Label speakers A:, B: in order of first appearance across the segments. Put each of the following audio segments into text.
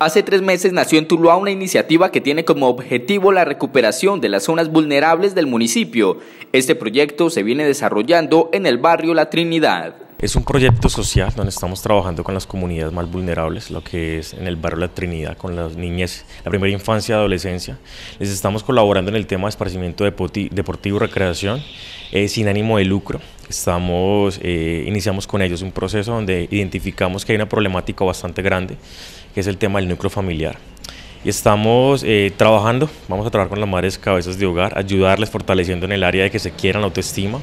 A: Hace tres meses nació en Tuluá una iniciativa que tiene como objetivo la recuperación de las zonas vulnerables del municipio. Este proyecto se viene desarrollando en el barrio La Trinidad.
B: Es un proyecto social donde estamos trabajando con las comunidades más vulnerables, lo que es en el barrio La Trinidad, con las niñas, la primera infancia y adolescencia. Les estamos colaborando en el tema de esparcimiento deportivo y recreación eh, sin ánimo de lucro estamos, eh, iniciamos con ellos un proceso donde identificamos que hay una problemática bastante grande que es el tema del núcleo familiar. Y estamos eh, trabajando, vamos a trabajar con las madres cabezas de hogar, ayudarles fortaleciendo en el área de que se quieran la autoestima.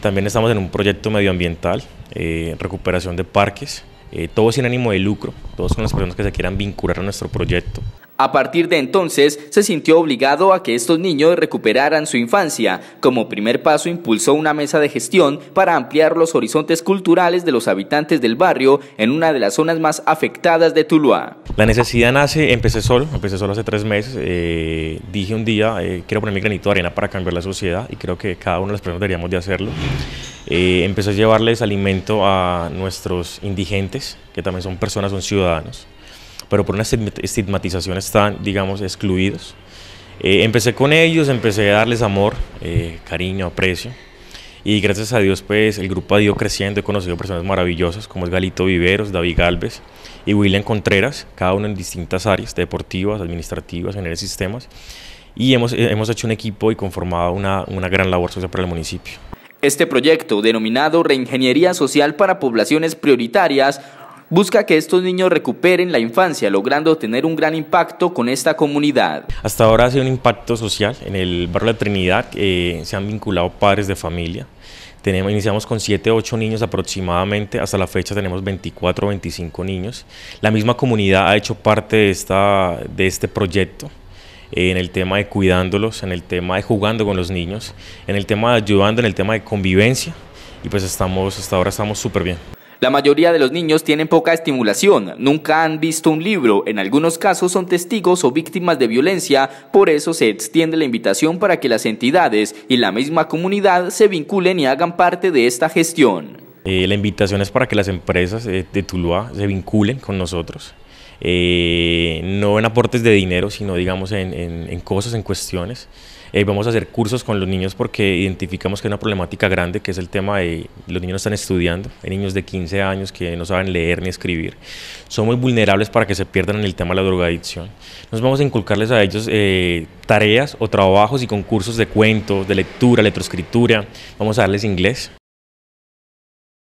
B: También estamos en un proyecto medioambiental, eh, recuperación de parques, eh, todos todo sin ánimo de lucro, todos con las personas que se quieran vincular a nuestro proyecto.
A: A partir de entonces, se sintió obligado a que estos niños recuperaran su infancia. Como primer paso, impulsó una mesa de gestión para ampliar los horizontes culturales de los habitantes del barrio en una de las zonas más afectadas de Tuluá.
B: La necesidad nace, empecé solo, empecé solo hace tres meses. Eh, dije un día, eh, quiero poner mi granito de arena para cambiar la sociedad y creo que cada uno de los deberíamos de hacerlo. Eh, empecé a llevarles alimento a nuestros indigentes, que también son personas, son ciudadanos pero por una estigmatización están, digamos, excluidos. Eh, empecé con ellos, empecé a darles amor, eh, cariño, aprecio. Y gracias a Dios, pues el grupo ha ido creciendo. He conocido personas maravillosas como es Galito Viveros, David Galvez y William Contreras, cada uno en distintas áreas, deportivas, administrativas, en el sistemas. Y hemos, eh, hemos, hecho un equipo y conformado una, una gran labor social para el municipio.
A: Este proyecto, denominado Reingeniería Social para Poblaciones Prioritarias, busca que estos niños recuperen la infancia, logrando tener un gran impacto con esta comunidad.
B: Hasta ahora ha sido un impacto social. En el barrio La Trinidad eh, se han vinculado padres de familia. Tenemos, iniciamos con 7, 8 niños aproximadamente, hasta la fecha tenemos 24, 25 niños. La misma comunidad ha hecho parte de, esta, de este proyecto eh, en el tema de cuidándolos, en el tema de jugando con los niños, en el tema de ayudando, en el tema de convivencia. Y pues estamos, hasta ahora estamos súper bien.
A: La mayoría de los niños tienen poca estimulación, nunca han visto un libro, en algunos casos son testigos o víctimas de violencia, por eso se extiende la invitación para que las entidades y la misma comunidad se vinculen y hagan parte de esta gestión.
B: Eh, la invitación es para que las empresas de Tuluá se vinculen con nosotros, eh, no en aportes de dinero, sino digamos en, en, cosas, en cuestiones. Eh, vamos a hacer cursos con los niños porque identificamos que hay una problemática grande, que es el tema de los niños no están estudiando, hay niños de 15 años que no saben leer ni escribir, son muy vulnerables para que se pierdan en el tema de la drogadicción. Nos vamos a inculcarles a ellos eh, tareas o trabajos y concursos de cuentos, de lectura, letroescritura, vamos a darles inglés,